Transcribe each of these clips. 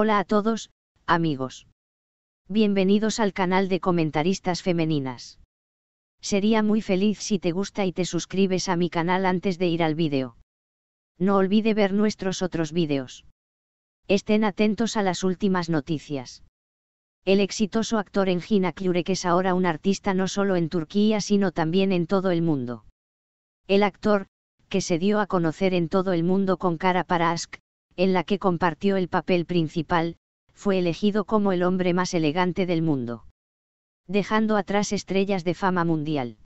Hola a todos, amigos. Bienvenidos al canal de comentaristas femeninas. Sería muy feliz si te gusta y te suscribes a mi canal antes de ir al vídeo. No olvide ver nuestros otros vídeos. Estén atentos a las últimas noticias. El exitoso actor Engin Akyürek es ahora un artista no solo en Turquía sino también en todo el mundo. El actor, que se dio a conocer en todo el mundo con Cara para Ask, en la que compartió el papel principal, fue elegido como el hombre más elegante del mundo. Dejando atrás estrellas de fama mundial.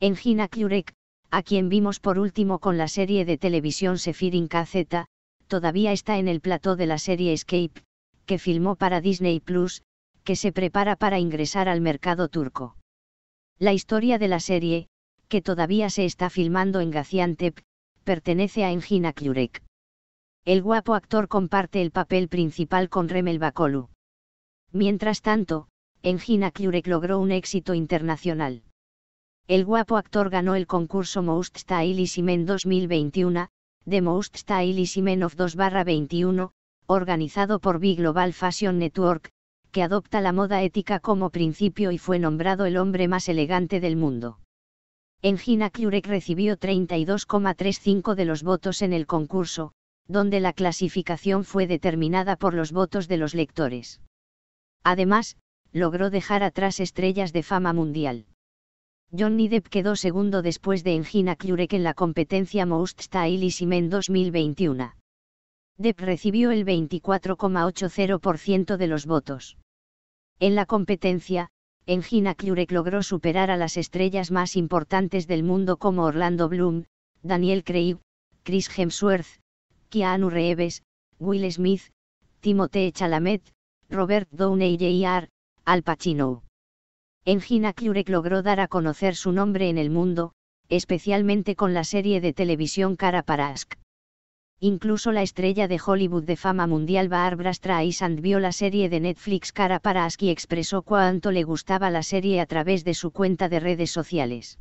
En Gina a quien vimos por último con la serie de televisión Sefirin KZ, todavía está en el plató de la serie Escape, que filmó para Disney Plus, que se prepara para ingresar al mercado turco. La historia de la serie, que todavía se está filmando en Gaziantep, pertenece a Engina Klurek el guapo actor comparte el papel principal con Remel Bakolu. Mientras tanto, Engina Klurek logró un éxito internacional. El guapo actor ganó el concurso Most Stylish Men 2021, de Most Stylish Men of 2-21, organizado por Big Global Fashion Network, que adopta la moda ética como principio y fue nombrado el hombre más elegante del mundo. Engina Klurek recibió 32,35 de los votos en el concurso, donde la clasificación fue determinada por los votos de los lectores. Además, logró dejar atrás estrellas de fama mundial. Johnny Depp quedó segundo después de Engina Klurek en la competencia Most Stylish Men 2021. Depp recibió el 24,80% de los votos. En la competencia, Engina Klurek logró superar a las estrellas más importantes del mundo como Orlando Bloom, Daniel Craig, Chris Hemsworth, Keanu Reeves, Will Smith, Timothée Chalamet, Robert Downey Jr., Al Pacino. En Gina logró dar a conocer su nombre en el mundo, especialmente con la serie de televisión Cara para Ask. Incluso la estrella de Hollywood de fama mundial Barbra Streisand vio la serie de Netflix Cara para Ask y expresó cuánto le gustaba la serie a través de su cuenta de redes sociales.